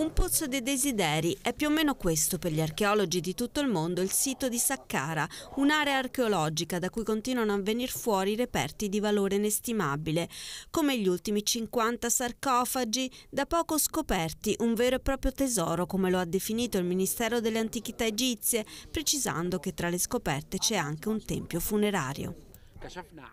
Un pozzo dei desideri è più o meno questo per gli archeologi di tutto il mondo il sito di Saqqara, un'area archeologica da cui continuano a venire fuori reperti di valore inestimabile, come gli ultimi 50 sarcofagi da poco scoperti, un vero e proprio tesoro come lo ha definito il Ministero delle Antichità Egizie, precisando che tra le scoperte c'è anche un tempio funerario.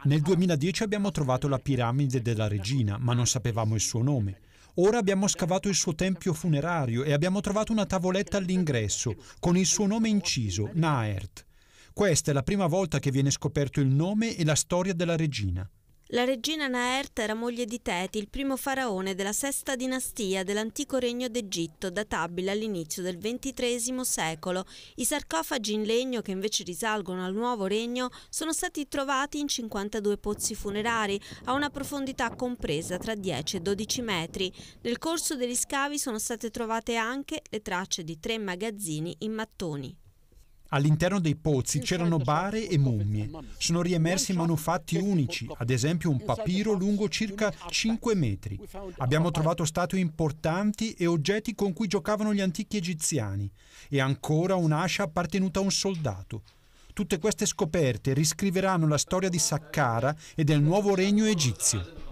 Nel 2010 abbiamo trovato la piramide della regina, ma non sapevamo il suo nome. Ora abbiamo scavato il suo tempio funerario e abbiamo trovato una tavoletta all'ingresso con il suo nome inciso, Naert. Questa è la prima volta che viene scoperto il nome e la storia della regina. La regina Naert era moglie di Teti, il primo faraone della sesta dinastia dell'antico regno d'Egitto, databile all'inizio del XXIII secolo. I sarcofagi in legno, che invece risalgono al nuovo regno, sono stati trovati in 52 pozzi funerari, a una profondità compresa tra 10 e 12 metri. Nel corso degli scavi sono state trovate anche le tracce di tre magazzini in mattoni. All'interno dei pozzi c'erano bare e mummie. Sono riemersi manufatti unici, ad esempio un papiro lungo circa 5 metri. Abbiamo trovato statue importanti e oggetti con cui giocavano gli antichi egiziani e ancora un'ascia appartenuta a un soldato. Tutte queste scoperte riscriveranno la storia di Saqqara e del nuovo regno egizio.